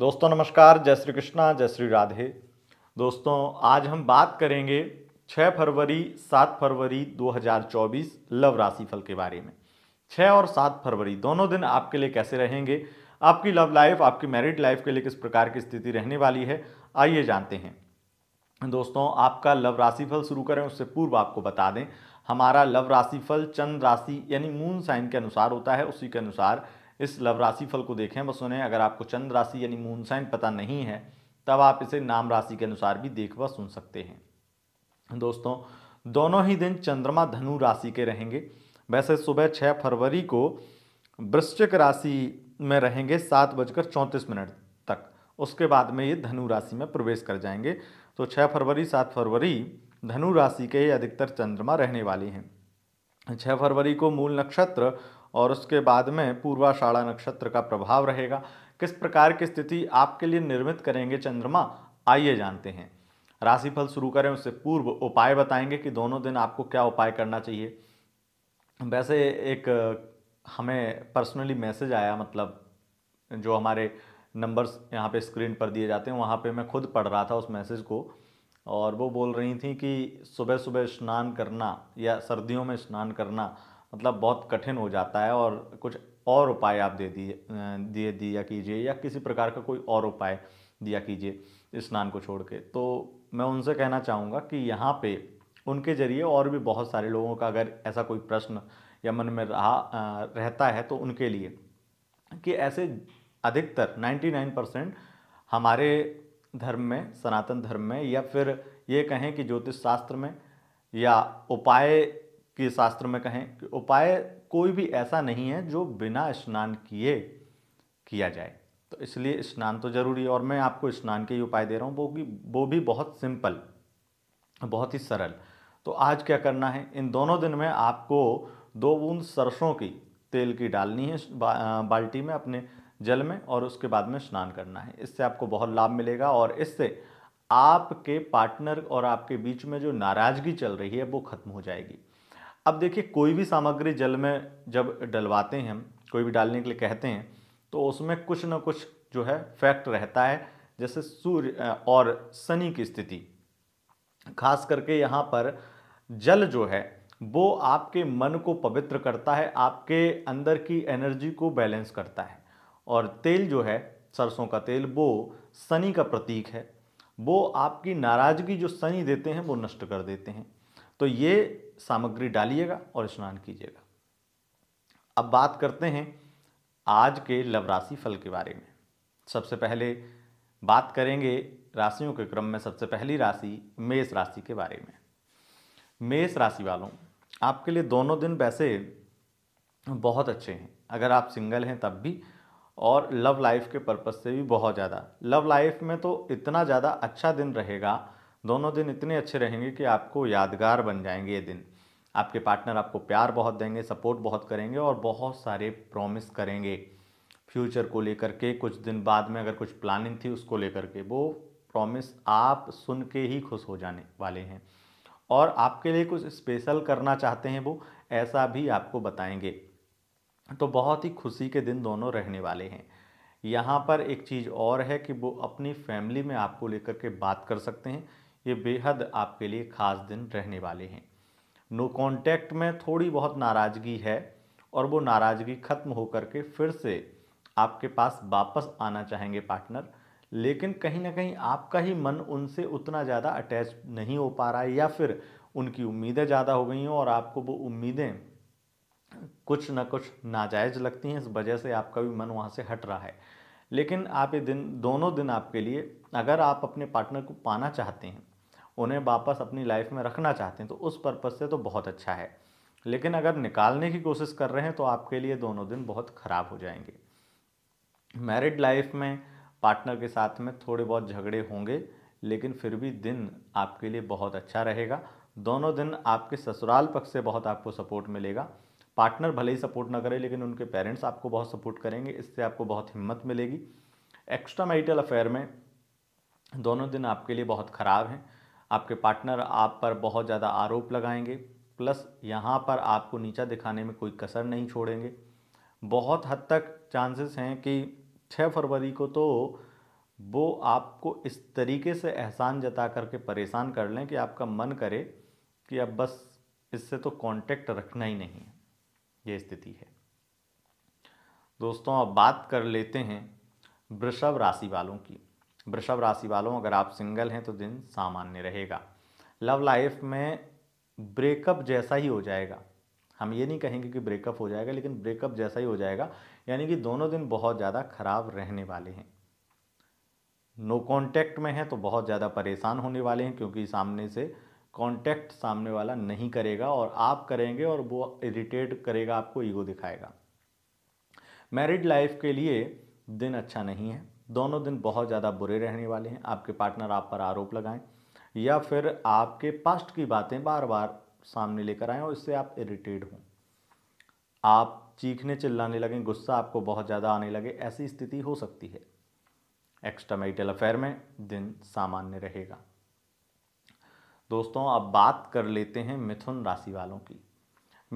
दोस्तों नमस्कार जय श्री कृष्णा जय श्री राधे दोस्तों आज हम बात करेंगे 6 फरवरी 7 फरवरी 2024 लव राशि फल के बारे में 6 और 7 फरवरी दोनों दिन आपके लिए कैसे रहेंगे आपकी लव लाइफ आपकी मैरिड लाइफ के लिए किस प्रकार की स्थिति रहने वाली है आइए जानते हैं दोस्तों आपका लव राशिफल शुरू करें उससे पूर्व आपको बता दें हमारा लव राशिफल चंद्र राशि यानी मून साइन के अनुसार होता है उसी के अनुसार इस लव राशिफल को देखें बस उन्हें अगर आपको चंद्र राशि यानी मून साइन पता नहीं है तब आप इसे नाम राशि के अनुसार भी देख व सुन सकते हैं दोस्तों दोनों ही दिन चंद्रमा धनु राशि के रहेंगे वैसे सुबह छः फरवरी को वृश्चिक राशि में रहेंगे सात बजकर चौंतीस मिनट तक उसके बाद में ये धनु राशि में प्रवेश कर जाएंगे तो छः फरवरी सात फरवरी धनु राशि के अधिकतर चंद्रमा रहने वाली हैं छः फरवरी को मूल नक्षत्र और उसके बाद में पूर्वाषाढ़ा नक्षत्र का प्रभाव रहेगा किस प्रकार की स्थिति आपके लिए निर्मित करेंगे चंद्रमा आइए जानते हैं राशिफल शुरू करें उससे पूर्व उपाय बताएंगे कि दोनों दिन आपको क्या उपाय करना चाहिए वैसे एक हमें पर्सनली मैसेज आया मतलब जो हमारे नंबर्स यहाँ पे स्क्रीन पर दिए जाते हैं वहाँ पे मैं खुद पढ़ रहा था उस मैसेज को और वो बोल रही थी कि सुबह सुबह स्नान करना या सर्दियों में स्नान करना मतलब बहुत कठिन हो जाता है और कुछ और उपाय आप दे दिए दिए दिया कीजिए या किसी प्रकार का कोई और उपाय दिया कीजिए स्नान को छोड़ के तो मैं उनसे कहना चाहूँगा कि यहाँ पे उनके ज़रिए और भी बहुत सारे लोगों का अगर ऐसा कोई प्रश्न या मन में रहा रहता है तो उनके लिए कि ऐसे अधिकतर 99 परसेंट हमारे धर्म में सनातन धर्म में या फिर ये कहें कि ज्योतिष शास्त्र में या उपाय के शास्त्र में कहें कि उपाय कोई भी ऐसा नहीं है जो बिना स्नान किए किया जाए तो इसलिए स्नान तो ज़रूरी है और मैं आपको स्नान के ही उपाय दे रहा हूँ वो भी वो भी बहुत सिंपल बहुत ही सरल तो आज क्या करना है इन दोनों दिन में आपको दो बूंद सरसों की तेल की डालनी है बाल्टी में अपने जल में और उसके बाद में स्नान करना है इससे आपको बहुत लाभ मिलेगा और इससे आपके पार्टनर और आपके बीच में जो नाराज़गी चल रही है वो खत्म हो जाएगी अब देखिए कोई भी सामग्री जल में जब डलवाते हैं हम कोई भी डालने के लिए कहते हैं तो उसमें कुछ ना कुछ जो है फैक्ट रहता है जैसे सूर्य और शनि की स्थिति खास करके यहाँ पर जल जो है वो आपके मन को पवित्र करता है आपके अंदर की एनर्जी को बैलेंस करता है और तेल जो है सरसों का तेल वो शनि का प्रतीक है वो आपकी नाराज़गी जो शनि देते हैं वो नष्ट कर देते हैं तो ये सामग्री डालिएगा और स्नान कीजिएगा अब बात करते हैं आज के लव राशि फल के बारे में सबसे पहले बात करेंगे राशियों के क्रम में सबसे पहली राशि मेष राशि के बारे में मेष राशि वालों आपके लिए दोनों दिन वैसे बहुत अच्छे हैं अगर आप सिंगल हैं तब भी और लव लाइफ के पर्पज़ से भी बहुत ज़्यादा लव लाइफ में तो इतना ज़्यादा अच्छा दिन रहेगा दोनों दिन इतने अच्छे रहेंगे कि आपको यादगार बन जाएंगे ये दिन आपके पार्टनर आपको प्यार बहुत देंगे सपोर्ट बहुत करेंगे और बहुत सारे प्रॉमिस करेंगे फ्यूचर को लेकर के कुछ दिन बाद में अगर कुछ प्लानिंग थी उसको लेकर के वो प्रॉमिस आप सुन के ही खुश हो जाने वाले हैं और आपके लिए कुछ स्पेशल करना चाहते हैं वो ऐसा भी आपको बताएंगे तो बहुत ही खुशी के दिन दोनों रहने वाले हैं यहाँ पर एक चीज़ और है कि वो अपनी फैमिली में आपको लेकर के बात कर सकते हैं ये बेहद आपके लिए ख़ास दिन रहने वाले हैं नो कॉन्टैक्ट में थोड़ी बहुत नाराज़गी है और वो नाराज़गी ख़त्म हो के फिर से आपके पास वापस आना चाहेंगे पार्टनर लेकिन कहीं ना कहीं आपका ही मन उनसे उतना ज़्यादा अटैच नहीं हो पा रहा है या फिर उनकी उम्मीदें ज़्यादा हो गई हैं और आपको वो उम्मीदें कुछ ना कुछ नाजायज़ लगती हैं इस वजह से आपका भी मन वहाँ से हट रहा है लेकिन आप ये दिन दोनों दिन आपके लिए अगर आप अपने पार्टनर को पाना चाहते हैं उन्हें वापस अपनी लाइफ में रखना चाहते हैं तो उस पर्पज़ से तो बहुत अच्छा है लेकिन अगर निकालने की कोशिश कर रहे हैं तो आपके लिए दोनों दिन बहुत ख़राब हो जाएंगे मैरिड लाइफ में पार्टनर के साथ में थोड़े बहुत झगड़े होंगे लेकिन फिर भी दिन आपके लिए बहुत अच्छा रहेगा दोनों दिन आपके ससुराल पक्ष से बहुत आपको सपोर्ट मिलेगा पार्टनर भले ही सपोर्ट ना करें लेकिन उनके पेरेंट्स आपको बहुत सपोर्ट करेंगे इससे आपको बहुत हिम्मत मिलेगी एक्स्ट्रा मैरिटल अफेयर में दोनों दिन आपके लिए बहुत ख़राब हैं आपके पार्टनर आप पर बहुत ज़्यादा आरोप लगाएंगे प्लस यहाँ पर आपको नीचा दिखाने में कोई कसर नहीं छोड़ेंगे बहुत हद तक चांसेस हैं कि छः फरवरी को तो वो आपको इस तरीके से एहसान जता करके परेशान कर लें कि आपका मन करे कि अब बस इससे तो कांटेक्ट रखना ही नहीं है ये स्थिति है दोस्तों अब बात कर लेते हैं वृषभ राशि वालों की वृषभ राशि वालों अगर आप सिंगल हैं तो दिन सामान्य रहेगा लव लाइफ में ब्रेकअप जैसा ही हो जाएगा हम ये नहीं कहेंगे कि ब्रेकअप हो जाएगा लेकिन ब्रेकअप जैसा ही हो जाएगा यानी कि दोनों दिन बहुत ज़्यादा खराब रहने वाले हैं नो no कॉन्टैक्ट में हैं तो बहुत ज़्यादा परेशान होने वाले हैं क्योंकि सामने से कांटेक्ट सामने वाला नहीं करेगा और आप करेंगे और वो इरिटेट करेगा आपको ईगो दिखाएगा मैरिड लाइफ के लिए दिन अच्छा नहीं है दोनों दिन बहुत ज़्यादा बुरे रहने वाले हैं आपके पार्टनर आप पर आरोप लगाएं या फिर आपके पास्ट की बातें बार बार सामने लेकर आएँ और इससे आप इरिटेट हों आप चीखने चिल्लाने लगें गुस्सा आपको बहुत ज़्यादा आने लगे ऐसी स्थिति हो सकती है एक्स्ट्रा मैरिटल अफेयर में दिन सामान्य रहेगा दोस्तों अब बात कर लेते हैं मिथुन राशि वालों की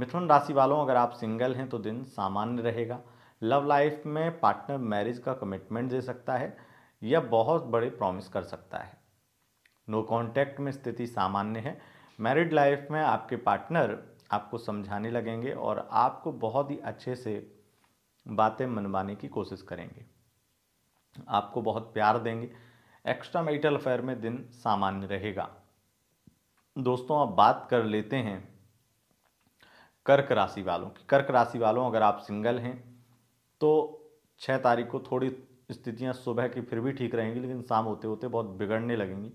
मिथुन राशि वालों अगर आप सिंगल हैं तो दिन सामान्य रहेगा लव लाइफ में पार्टनर मैरिज का कमिटमेंट दे सकता है या बहुत बड़े प्रॉमिस कर सकता है नो कांटेक्ट में स्थिति सामान्य है मैरिड लाइफ में आपके पार्टनर आपको समझाने लगेंगे और आपको बहुत ही अच्छे से बातें मनवाने की कोशिश करेंगे आपको बहुत प्यार देंगे एक्स्ट्रा मैरिटल अफेयर में दिन सामान्य रहेगा दोस्तों आप बात कर लेते हैं कर्क राशि वालों की कर्क राशि वालों अगर आप सिंगल हैं तो छः तारीख को थोड़ी स्थितियां सुबह की फिर भी ठीक रहेंगी लेकिन शाम होते होते बहुत बिगड़ने लगेंगी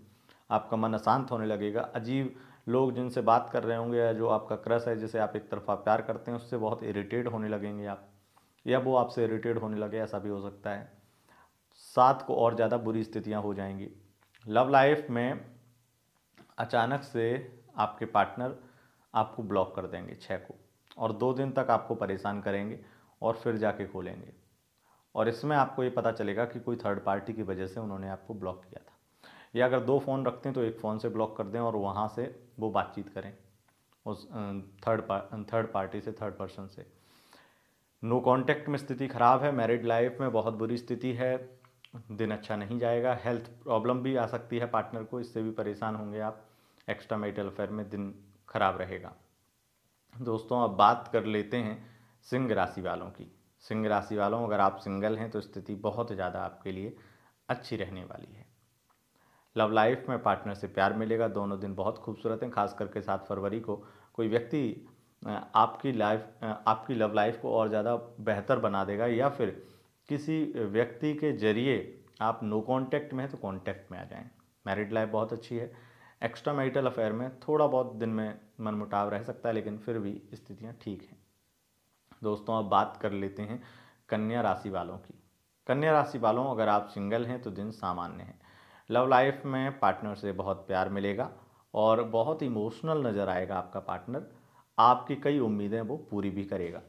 आपका मन अशांत होने लगेगा अजीब लोग जिनसे बात कर रहे होंगे या जो आपका क्रस है जिसे आप एक तरफा प्यार करते हैं उससे बहुत इरीटेट होने लगेंगे आप या वो आपसे इरीटेट होने लगे ऐसा भी हो सकता है साथ को और ज़्यादा बुरी स्थितियाँ हो जाएंगी लव लाइफ में अचानक से आपके पार्टनर आपको ब्लॉक कर देंगे छः को और दो दिन तक आपको परेशान करेंगे और फिर जाके खोलेंगे और इसमें आपको ये पता चलेगा कि कोई थर्ड पार्टी की वजह से उन्होंने आपको ब्लॉक किया था या अगर दो फ़ोन रखते हैं तो एक फ़ोन से ब्लॉक कर दें और वहाँ से वो बातचीत करें उस थर्ड पार, थर्ड पार्टी से थर्ड पर्सन से नो कांटेक्ट में स्थिति ख़राब है मैरिड लाइफ में बहुत बुरी स्थिति है दिन अच्छा नहीं जाएगा हेल्थ प्रॉब्लम भी आ सकती है पार्टनर को इससे भी परेशान होंगे आप एक्स्ट्रा मैरिटल अफेयर में दिन खराब रहेगा दोस्तों अब बात कर लेते हैं सिंह राशि वालों की सिंह राशि वालों अगर आप सिंगल हैं तो स्थिति बहुत ज़्यादा आपके लिए अच्छी रहने वाली है लव लाइफ में पार्टनर से प्यार मिलेगा दोनों दिन बहुत खूबसूरत हैं खास करके सात फरवरी को कोई व्यक्ति आपकी लाइफ आपकी लव लाइफ को और ज़्यादा बेहतर बना देगा या फिर किसी व्यक्ति के जरिए आप नो कांटेक्ट में हैं तो कांटेक्ट में आ जाएं मैरिड लाइफ बहुत अच्छी है एक्स्ट्रा मैरिटल अफेयर में थोड़ा बहुत दिन में मनमुटाव रह सकता है लेकिन फिर भी स्थितियाँ ठीक हैं दोस्तों अब बात कर लेते हैं कन्या राशि वालों की कन्या राशि वालों अगर आप सिंगल हैं तो दिन सामान्य है लव लाइफ में पार्टनर से बहुत प्यार मिलेगा और बहुत इमोशनल नज़र आएगा आपका पार्टनर आपकी कई उम्मीदें वो पूरी भी करेगा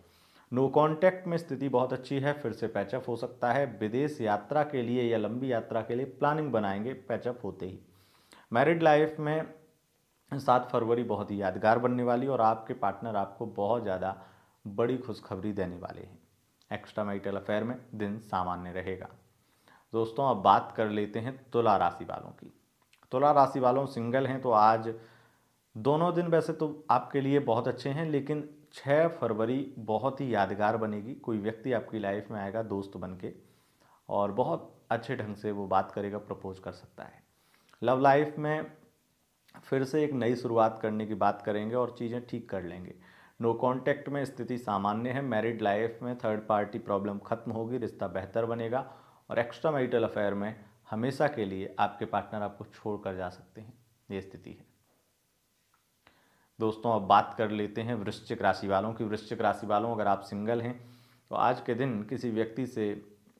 नो कॉन्टैक्ट में स्थिति बहुत अच्छी है फिर से पैचअप हो सकता है विदेश यात्रा के लिए या लंबी यात्रा के लिए प्लानिंग बनाएंगे पैचअप होते ही मैरिड लाइफ में सात फरवरी बहुत ही यादगार बनने वाली और आपके पार्टनर आपको बहुत ज़्यादा बड़ी खुशखबरी देने वाले हैं एक्स्ट्रा मैरिटल अफेयर में दिन सामान्य रहेगा दोस्तों अब बात कर लेते हैं तुला राशि वालों की तुला राशि वालों सिंगल हैं तो आज दोनों दिन वैसे तो आपके लिए बहुत अच्छे हैं लेकिन 6 फरवरी बहुत ही यादगार बनेगी कोई व्यक्ति आपकी लाइफ में आएगा दोस्त बन के और बहुत अच्छे ढंग से वो बात करेगा प्रपोज कर सकता है लव लाइफ में फिर से एक नई शुरुआत करने की बात करेंगे और चीज़ें ठीक कर लेंगे नो कॉन्टैक्ट में स्थिति सामान्य है मैरिड लाइफ में थर्ड पार्टी प्रॉब्लम खत्म होगी रिश्ता बेहतर बनेगा और एक्स्ट्रा मैरिटल अफेयर में हमेशा के लिए आपके पार्टनर आपको छोड़ कर जा सकते हैं ये स्थिति है दोस्तों अब बात कर लेते हैं वृश्चिक राशि वालों की वृश्चिक राशि वालों अगर आप सिंगल हैं तो आज के दिन किसी व्यक्ति से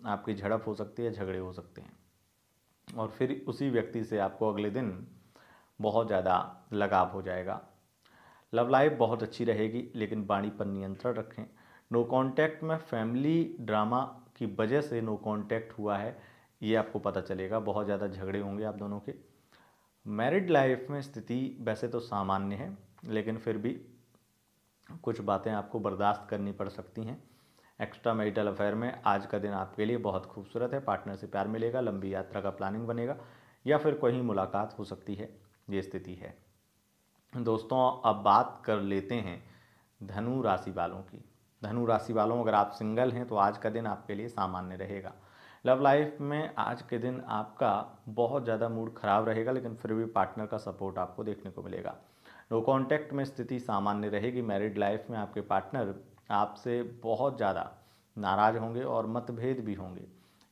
आपकी झड़प हो सकती है झगड़े हो सकते हैं और फिर उसी व्यक्ति से आपको अगले दिन बहुत ज़्यादा लगाव हो जाएगा लव लाइफ बहुत अच्छी रहेगी लेकिन वाणी पर नियंत्रण रखें नो कांटेक्ट में फैमिली ड्रामा की वजह से नो कांटेक्ट हुआ है ये आपको पता चलेगा बहुत ज़्यादा झगड़े होंगे आप दोनों के मैरिड लाइफ में स्थिति वैसे तो सामान्य है लेकिन फिर भी कुछ बातें आपको बर्दाश्त करनी पड़ सकती हैं एक्स्ट्रा मैरिटल अफेयर में आज का दिन आपके लिए बहुत खूबसूरत है पार्टनर से प्यार मिलेगा लंबी यात्रा का प्लानिंग बनेगा या फिर कोई मुलाकात हो सकती है ये स्थिति है दोस्तों अब बात कर लेते हैं धनु राशि वालों की धनु राशि वालों अगर आप सिंगल हैं तो आज का दिन आपके लिए सामान्य रहेगा लव लाइफ में आज के दिन आपका बहुत ज़्यादा मूड खराब रहेगा लेकिन फिर भी पार्टनर का सपोर्ट आपको देखने को मिलेगा नो कॉन्टैक्ट में स्थिति सामान्य रहेगी मैरिड लाइफ में आपके पार्टनर आपसे बहुत ज़्यादा नाराज़ होंगे और मतभेद भी होंगे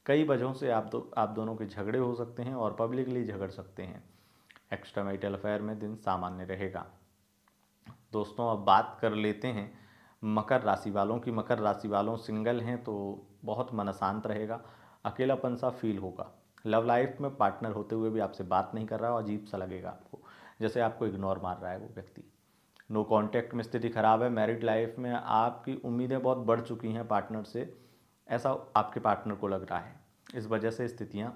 कई वजहों से आप दो आप दोनों के झगड़े हो सकते हैं और पब्लिकली झगड़ सकते हैं एक्स्ट्रा मैरिटल अफेयर में दिन सामान्य रहेगा दोस्तों अब बात कर लेते हैं मकर राशि वालों की मकर राशि वालों सिंगल हैं तो बहुत मनशांत रहेगा अकेलापन सा फील होगा लव लाइफ में पार्टनर होते हुए भी आपसे बात नहीं कर रहा और अजीब सा लगेगा आपको जैसे आपको इग्नोर मार रहा है वो व्यक्ति नो कांटेक्ट में स्थिति खराब है मैरिड लाइफ में आपकी उम्मीदें बहुत बढ़ चुकी हैं पार्टनर से ऐसा आपके पार्टनर को लग रहा है इस वजह से स्थितियाँ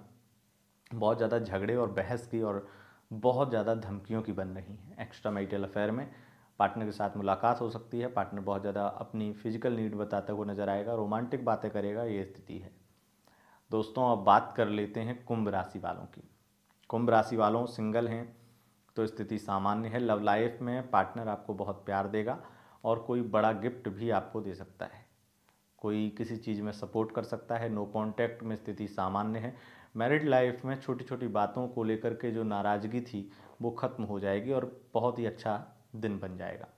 बहुत ज़्यादा झगड़े और बहस की और बहुत ज़्यादा धमकियों की बन रही हैं एक्स्ट्रा मैरिटल अफेयर में पार्टनर के साथ मुलाकात हो सकती है पार्टनर बहुत ज़्यादा अपनी फिजिकल नीड बताते हुए नजर आएगा रोमांटिक बातें करेगा ये स्थिति है दोस्तों अब बात कर लेते हैं कुंभ राशि वालों की कुंभ राशि वालों सिंगल हैं तो स्थिति सामान्य है लव लाइफ में पार्टनर आपको बहुत प्यार देगा और कोई बड़ा गिफ्ट भी आपको दे सकता है कोई किसी चीज़ में सपोर्ट कर सकता है नो कॉन्टैक्ट में स्थिति सामान्य है मैरिड लाइफ में छोटी छोटी बातों को लेकर के जो नाराज़गी थी वो ख़त्म हो जाएगी और बहुत ही अच्छा दिन बन जाएगा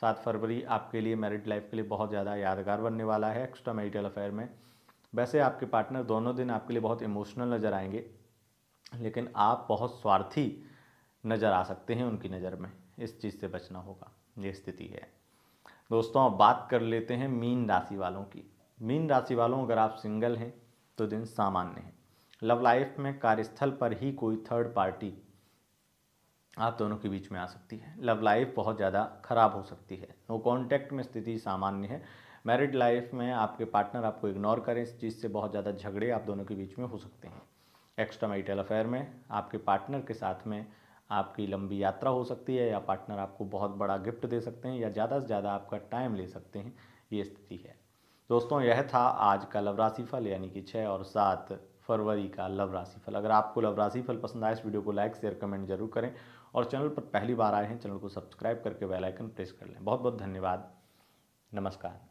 सात फरवरी आपके लिए मैरिड लाइफ के लिए बहुत ज़्यादा यादगार बनने वाला है एक्स्ट्रा मैरिटल अफेयर में वैसे आपके पार्टनर दोनों दिन आपके लिए बहुत इमोशनल नज़र आएंगे लेकिन आप बहुत स्वार्थी नज़र आ सकते हैं उनकी नज़र में इस चीज़ से बचना होगा ये स्थिति है दोस्तों अब बात कर लेते हैं मीन राशि वालों की मीन राशि वालों अगर आप सिंगल हैं तो दिन सामान्य है लव लाइफ में कार्यस्थल पर ही कोई थर्ड पार्टी आप दोनों के बीच में आ सकती है लव लाइफ बहुत ज़्यादा खराब हो सकती है नो तो कॉन्टैक्ट में स्थिति सामान्य है मैरिड लाइफ में आपके पार्टनर आपको इग्नोर करें इस चीज़ से बहुत ज़्यादा झगड़े आप दोनों के बीच में हो सकते हैं एक्स्ट्रा मैरिटल अफेयर में आपके पार्टनर के साथ में आपकी लंबी यात्रा हो सकती है या पार्टनर आपको बहुत बड़ा गिफ्ट दे सकते हैं या ज़्यादा से ज़्यादा आपका टाइम ले सकते हैं ये स्थिति है दोस्तों यह था आज का लव राशिफल यानी कि छः और सात फरवरी का लव राशिफल अगर आपको लव राशिफल पसंद आए इस वीडियो को लाइक शेयर कमेंट जरूर करें और चैनल पर पहली बार आए हैं चैनल को सब्सक्राइब करके बेल आइकन प्रेस कर लें बहुत बहुत धन्यवाद नमस्कार